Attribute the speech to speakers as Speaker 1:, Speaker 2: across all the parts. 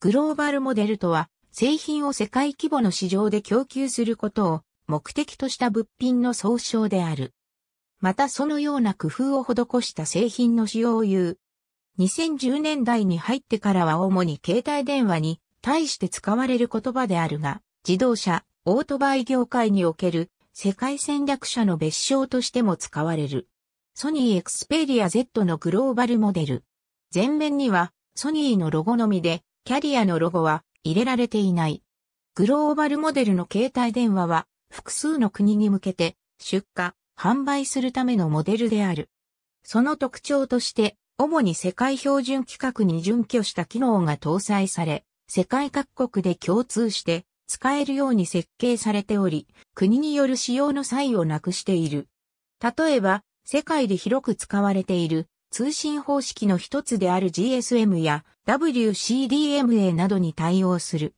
Speaker 1: グローバルモデルとは、製品を世界規模の市場で供給することを目的とした物品の総称である。またそのような工夫を施した製品の使用を言う。2010年代に入ってからは主に携帯電話に対して使われる言葉であるが、自動車、オートバイ業界における世界戦略者の別称としても使われる。ソニーエクスペリア Z のグローバルモデル。前面にはソニーのロゴのみでキャリアのロゴは入れられていない。グローバルモデルの携帯電話は複数の国に向けて出荷、販売するためのモデルである。その特徴として、主に世界標準規格に準拠した機能が搭載され、世界各国で共通して使えるように設計されており、国による使用の際をなくしている。例えば、世界で広く使われている通信方式の一つである GSM や WCDMA などに対応する。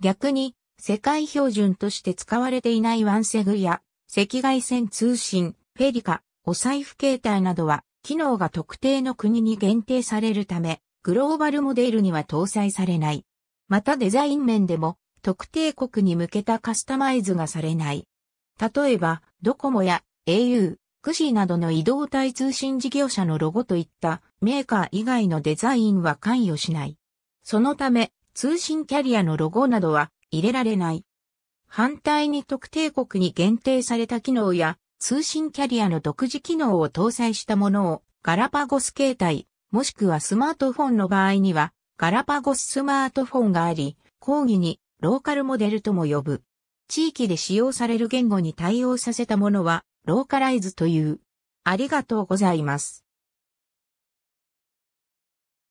Speaker 1: 逆に、世界標準として使われていないワンセグや赤外線通信、フェリカ、お財布携帯などは、機能が特定の国に限定されるため、グローバルモデルには搭載されない。またデザイン面でも、特定国に向けたカスタマイズがされない。例えば、ドコモや au、クシーなどの移動体通信事業者のロゴといったメーカー以外のデザインは関与しない。そのため、通信キャリアのロゴなどは入れられない。反対に特定国に限定された機能や通信キャリアの独自機能を搭載したものをガラパゴス携帯、もしくはスマートフォンの場合にはガラパゴススマートフォンがあり、講義にローカルモデルとも呼ぶ。地域で使用される言語に対応させたものはローカライズという。ありがとうござ
Speaker 2: います。